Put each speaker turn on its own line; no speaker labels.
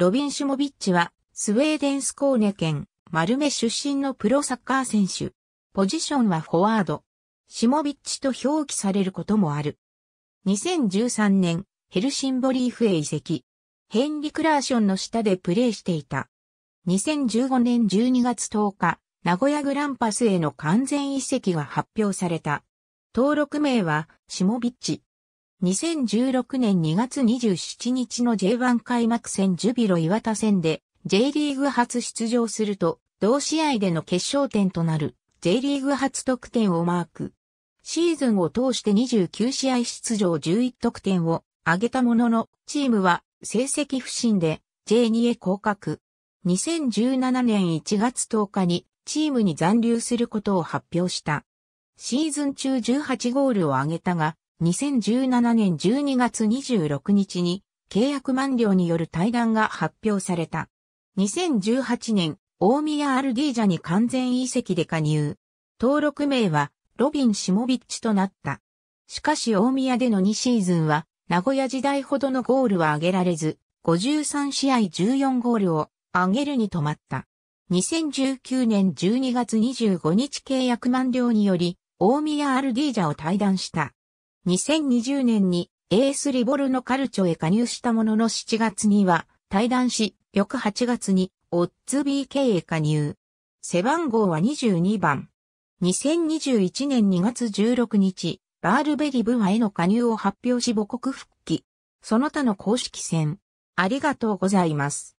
ロビン・シュモビッチは、スウェーデンスコーネ県、マルメ出身のプロサッカー選手。ポジションはフォワード。シモビッチと表記されることもある。2013年、ヘルシンボリーフへ移籍。ヘンリ・クラーションの下でプレーしていた。2015年12月10日、名古屋グランパスへの完全移籍が発表された。登録名は、シモビッチ。2016年2月27日の J1 開幕戦ジュビロ岩田戦で J リーグ初出場すると同試合での決勝点となる J リーグ初得点をマーク。シーズンを通して29試合出場11得点を挙げたもののチームは成績不振で J2 へ降格。2017年1月10日にチームに残留することを発表した。シーズン中18ゴールを挙げたが、2017年12月26日に契約満了による対談が発表された。2018年、大宮アルディージャに完全移籍で加入。登録名は、ロビン・シモビッチとなった。しかし大宮での2シーズンは、名古屋時代ほどのゴールは挙げられず、53試合14ゴールを挙げるに止まった。2019年12月25日契約満了により、大宮アルディージャを退団した。2020年に a スリボルのカルチョへ加入したものの7月には退団し、翌8月にオッツ BK へ加入。背番号は22番。2021年2月16日、バールベリブアへの加入を発表し母国復帰。その他の公式戦。ありがとうござい
ます。